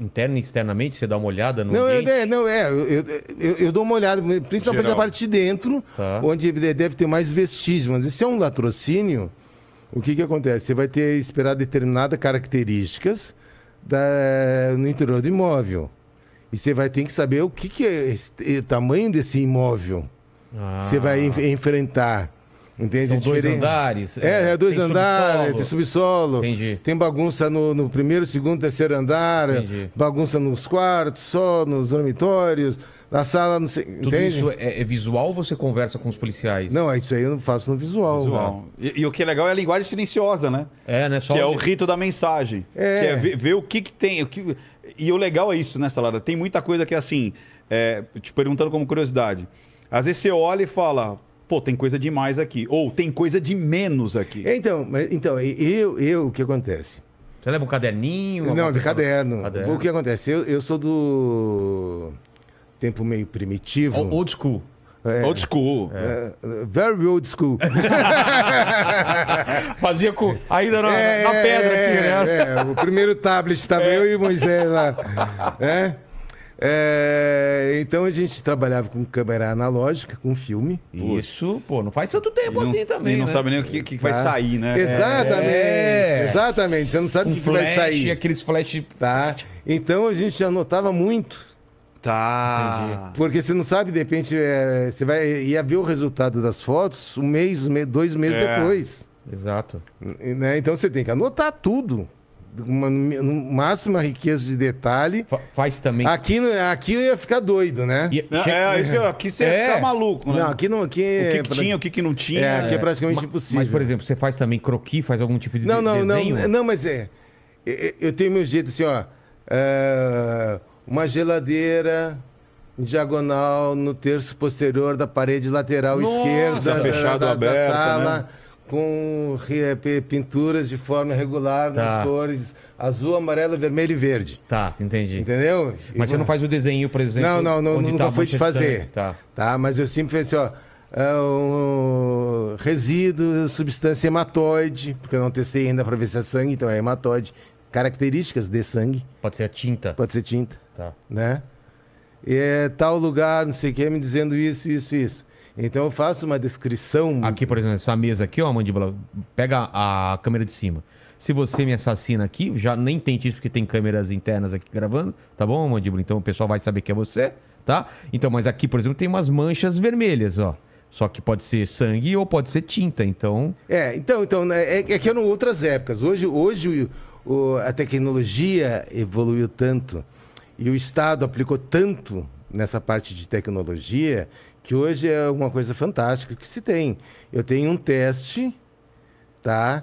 interna e externamente? Você dá uma olhada no. Não, ambiente? não é. Eu, eu, eu, dou uma olhada, principalmente Geral. a parte de dentro, tá. onde deve ter mais vestígios. Mas se é um latrocínio, o que, que acontece? Você vai ter esperar determinadas características da, no interior do imóvel. E você vai ter que saber o que, que é o tamanho desse imóvel. Ah. Você vai enfrentar. Entende? São é dois andares. É, é, é dois tem andares, subsolo. tem subsolo. Entendi. Tem bagunça no, no, primeiro, segundo, terceiro andar. Entendi. Bagunça nos quartos, só nos dormitórios, na sala, não sei. Tudo entende? isso é, é, visual ou você conversa com os policiais? Não, é isso aí eu não faço no visual. visual. Né? E, e, o que é legal é a linguagem silenciosa, né? É, né? Só que é o rito da mensagem. É. Que é ver, ver o que, que tem. O que... E o legal é isso, né, Salada? Tem muita coisa que é assim. É, te perguntando como curiosidade. Às vezes você olha e fala, pô, tem coisa de mais aqui. Ou tem coisa de menos aqui. Então, então eu, eu o que acontece? Você leva um caderninho? Não, de caderno. caderno. O que acontece? Eu, eu sou do tempo meio primitivo. O, old school. É. Old school. É. é very old school. Fazia com. Ainda na, é, na pedra aqui, é, né? É, o primeiro tablet estava é. eu e Moisés lá. É? É, então a gente trabalhava com câmera analógica, com filme. Isso, pô, não faz tanto tempo não, assim também. E não né? sabe nem o que, que vai tá. sair, né? Exatamente, é. exatamente. Você não sabe o um que, vai sair. Aqueles flash. Tá. Então a gente anotava muito. Tá. Entendi. Porque você não sabe, de repente, é, você vai, ia ver o resultado das fotos um mês, dois meses é. depois. Exato. Né? Então você tem que anotar tudo uma, máxima riqueza de detalhe. Fa faz também. Aqui, aqui eu ia ficar doido, né? não, é, é, isso, aqui você é. ia ficar maluco, né? Não, aqui não. Aqui o que, é que pra... tinha, o que, que não tinha. É, né? aqui é, praticamente impossível. Mas, por exemplo, você faz também croqui, faz algum tipo de não, não, desenho? Não, não, mas é, é. Eu tenho meu jeito assim, ó. uma geladeira diagonal no terço posterior da parede lateral Nossa, esquerda tá fechado, da, da, aberta, da sala. Né? com pinturas de forma regular tá. nas cores azul, amarelo, vermelho e verde. Tá, entendi. Entendeu? Mas e, você não faz o desenho, por exemplo? Não, não, não nunca tá fui te fazer. Tá. tá. Mas eu sempre pensei, assim, ó, é um resíduo, substância hematóide, porque eu não testei ainda para ver se é sangue, então é hematóide. Características de sangue. Pode ser a tinta. Pode ser tinta. Tá. Né? É, tal lugar, não sei o que, me dizendo isso, isso, isso. Então eu faço uma descrição. Aqui, por exemplo, essa mesa aqui, ó, mandíbula, pega a câmera de cima. Se você me assassina aqui, já nem tente isso porque tem câmeras internas aqui gravando, tá bom, mandíbula? Então o pessoal vai saber que é você, tá? Então, mas aqui, por exemplo, tem umas manchas vermelhas, ó. Só que pode ser sangue ou pode ser tinta, então. É, então, então né, é, é que eram outras épocas. Hoje, hoje o, o, a tecnologia evoluiu tanto e o Estado aplicou tanto nessa parte de tecnologia que hoje é uma coisa fantástica que se tem. Eu tenho um teste, tá?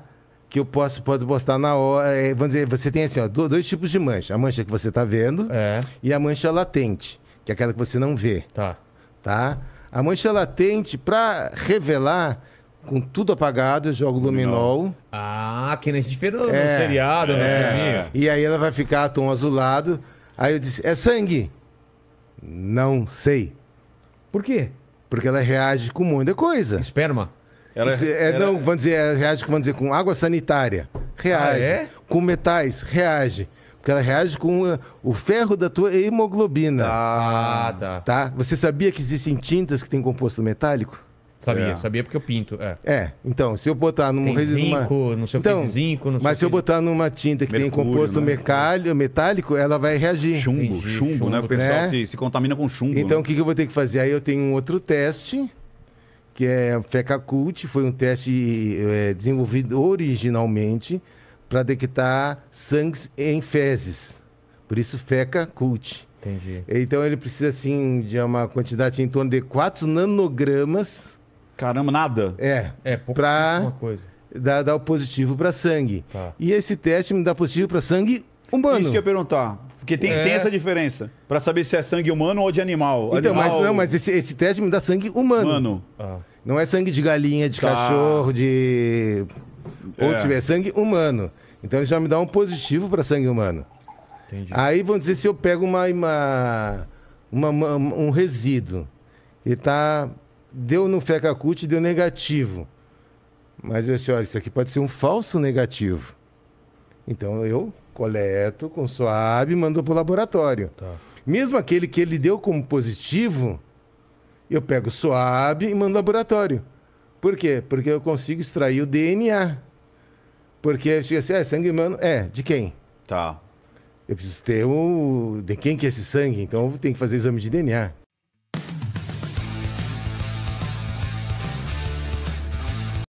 Que eu posso pode postar na hora. É, vamos dizer, você tem assim, ó, dois tipos de mancha. A mancha que você está vendo é. e a mancha latente, que é aquela que você não vê. Tá. Tá? A mancha latente, para revelar, com tudo apagado, eu jogo luminol. luminol. Ah, que nem a gente fez no, é, no seriado, né? É. E aí ela vai ficar a tom azulado. Aí eu disse, é sangue? Não sei. Por quê? Porque ela reage com muita coisa. Esperma. Ela, Isso é, ela... Não, vamos dizer, ela reage vamos dizer, com água sanitária. Reage. Ah, é? Com metais, reage. Porque ela reage com eh, o ferro da tua hemoglobina. Ah, tá. tá. Você sabia que existem tintas que têm composto metálico? Sabia, é. sabia porque eu pinto. É. é. então, se eu botar num tem zinco, não sei o então, que, zinco, não sei Mas se eu botar numa tinta que Mercúrio, tem composto né? metálico, ela vai reagir. Chumbo, Entendi, chumbo, chumbo, né? O pessoal né? Se, se, contamina com chumbo. Então, né? o né? que, que eu vou ter que fazer? Aí eu tenho um outro teste, que é FECACult, foi um teste é, desenvolvido originalmente para detectar sangue em fezes. Por isso, FECACult. Entendi. Então, ele precisa, assim, de uma quantidade em torno de 4 nanogramas Caramba, nada? É. É, pouco pra coisa. Dar, dar o positivo para sangue. Tá. E esse teste me dá positivo para sangue humano. Isso que eu ia perguntar. Porque tem, é. tem essa diferença. Para saber se é sangue humano ou de animal. Então, animal... mas não, mas esse, esse teste me dá sangue humano. Humano. Ah. Não é sangue de galinha, de tá. cachorro, de. É. Ou tiver tipo, é sangue humano. Então ele já me dá um positivo para sangue humano. Entendi. Aí vamos dizer se eu pego uma, uma, uma, uma um resíduo. Ele tá deu no FECACUT e deu negativo. Mas eu disse, olha, isso aqui pode ser um falso negativo. Então eu coleto com suave e mando para o laboratório. Tá. Mesmo aquele que ele deu como positivo, eu pego suave e mando laboratório. Por quê? Porque eu consigo extrair o DNA. Porque chega assim, ah, é sangue humano. É, de quem? Tá. Eu preciso ter o. De quem que é esse sangue? Então eu tenho que fazer exame de DNA.